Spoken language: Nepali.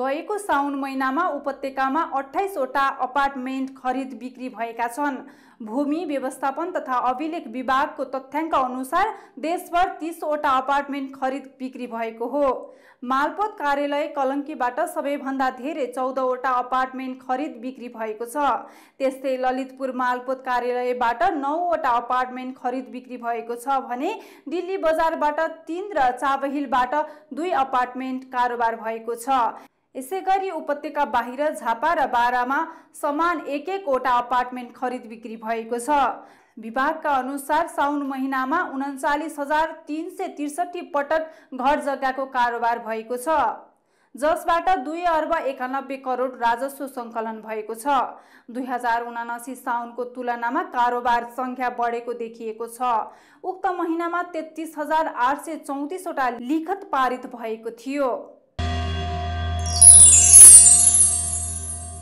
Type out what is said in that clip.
गएको साउन महिनामा उपत्यकामा अठाइसवटा अपार्टमेन्ट खरिद बिक्री भएका छन् भूमि व्यवस्थापन तथा अभिलेख विभागको तथ्याङ्क अनुसार देशभर तिसवटा अपार्टमेन्ट खरिद बिक्री भएको हो मालपोत कार्यालय कलङ्कीबाट सबैभन्दा धेरै चौधवटा अपार्टमेन्ट खरिद बिक्री भएको छ त्यस्तै ललितपुर मालपोत कार्यालयबाट नौवटा अपार्टमेन्ट खरिद बिक्री भएको छ भने दिल्ली बजारबाट तिन र चाबहिलबाट दुई अपार्टमेन्ट कारोबार भएको छ यसै गरी उपत्यका बाहिर झापा र बारामा समान एक एकवटा अपार्टमेन्ट खरिद बिक्री भएको छ विभागका अनुसार साउन महिनामा उन्चालिस हजार तिन सय त्रिसठी पटक घर जग्गाको कारोबार भएको छ जसबाट दुई अर्ब एकानब्बे करोड राजस्व सङ्कलन भएको छ दुई हजार उनासी साउनको तुलनामा कारोबार सङ्ख्या बढेको देखिएको छ उक्त महिनामा तेत्तिस हजार आठ सय चौतिसवटा लिखत पारित भएको थियो